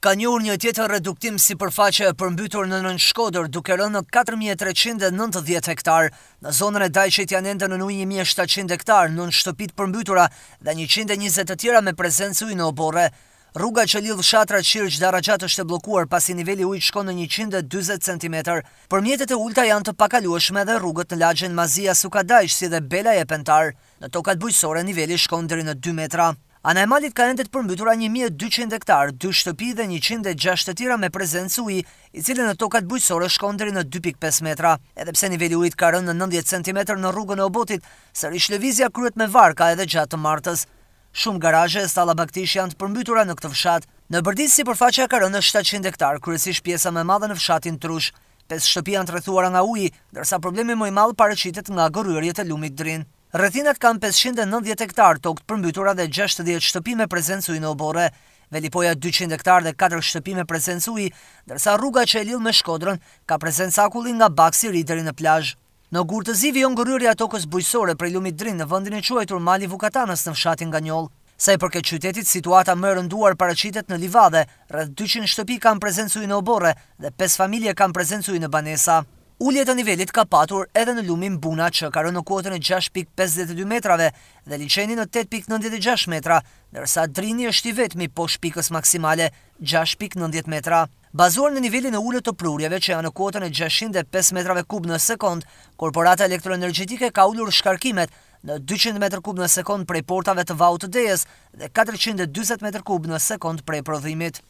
ka njohur një tjetër reduktim si përfaqe e përmbytur në nën shkoder duke rënë në 4390 hektar në zonën e Dajçit janë endë në ujë 1700 hektar, në shtëpitë përmbytura dhe 120 të tjera me prezencë ujë në oborre. Rruga që lidh fshatra Qirq Darraxhat është e bllokuar pasi niveli ujit shkon në 140 cm. Përmjetet e ulta janë të pakalueshme dhe rrugët në lagjen Mazia Sukadaj si dhe Bela e Pentar, në tokat bujqësore niveli shkon deri në 2 metra. Ana e malit ka endet përmbytura 1200 hektar, 2 shtëpi dhe 106 të tira me prezencë uji, i cili në tokat bujësore shkon në 2.5 metra. Edhe pse niveli i ujit ka rënë në 90 cm në rrugën e Obotit, sërish lëvizja kryet me varka edhe gjatë martës. Shumë garazhe e stala baktish janë të përmbytura në këtë fshat. Në Bërdis sipërfaqja ka rënë 700 hektar, kryesisht pjesa më e madhe në fshatin Trush. 5 shtëpi janë rrethuara nga uji, ndërsa problemi më i madh paraqitet nga gërryerjet e lumit drin. Rëthinat kanë 590 hektar të oktë përmbytura dhe 60 shtëpi me prezencu i në obore, Velipoja 200 hektar dhe 4 shtëpi me prezencu i, dërsa rruga që e lill me shkodrën ka prezencakullin nga baksi rriteri në plajsh. Në gurë të zivi jonë gërërja tokës bujësore prej lumit drinë në vëndin e quajtur Mali Vukatanës në fshatin nga njollë. Sa i përket qytetit, situata më rënduar paracitet në Livade, rrët 200 shtëpi kanë prezencu i në obore dhe 5 familje kanë prezencu i në Banesa. Ullet të nivellit ka patur edhe në lumin buna që ka rënë në kuotën e 6.52 metrave dhe liqeni në 8.96 metra, nërsa drini është i vetëmi po shpikës maksimale 6.90 metra. Bazuar në nivelin e ullet të prurjeve që janë në kuotën e 605 metrave kub në sekund, korporata elektroenergjitike ka ullur shkarkimet në 200 metr kub në sekund prej portave të vau të dejes dhe 420 metr kub në sekund prej prodhimit.